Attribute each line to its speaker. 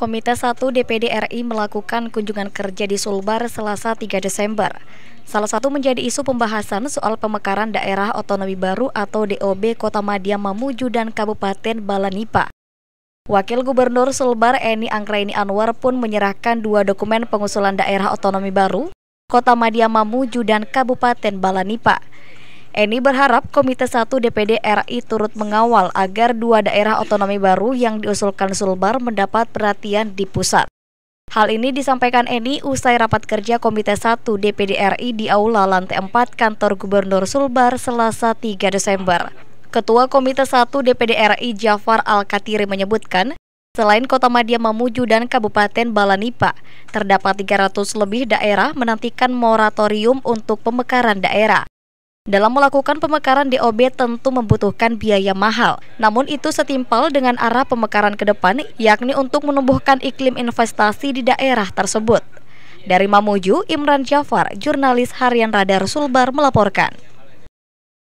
Speaker 1: Komite 1 DPD RI melakukan kunjungan kerja di Sulbar Selasa 3 Desember. Salah satu menjadi isu pembahasan soal pemekaran daerah otonomi baru atau DOB Kota Madia Mamuju dan Kabupaten Balanipa. Wakil Gubernur Sulbar Eni Anggraini Anwar pun menyerahkan dua dokumen pengusulan daerah otonomi baru, Kota Madia Mamuju dan Kabupaten Balanipa. Eni berharap Komite 1 DPD RI turut mengawal agar dua daerah otonomi baru yang diusulkan Sulbar mendapat perhatian di pusat. Hal ini disampaikan Eni usai rapat kerja Komite 1 DPD RI di Aula Lantai 4 Kantor Gubernur Sulbar Selasa 3 Desember. Ketua Komite 1 DPD RI Jafar Al-Katiri menyebutkan, Selain Kota Madia Mamuju dan Kabupaten Balanipa, terdapat 300 lebih daerah menantikan moratorium untuk pemekaran daerah. Dalam melakukan pemekaran DOB tentu membutuhkan biaya mahal. Namun itu setimpal dengan arah pemekaran ke depan, yakni untuk menumbuhkan iklim investasi di daerah tersebut. Dari Mamuju, Imran Jafar, jurnalis harian Radar Sulbar melaporkan.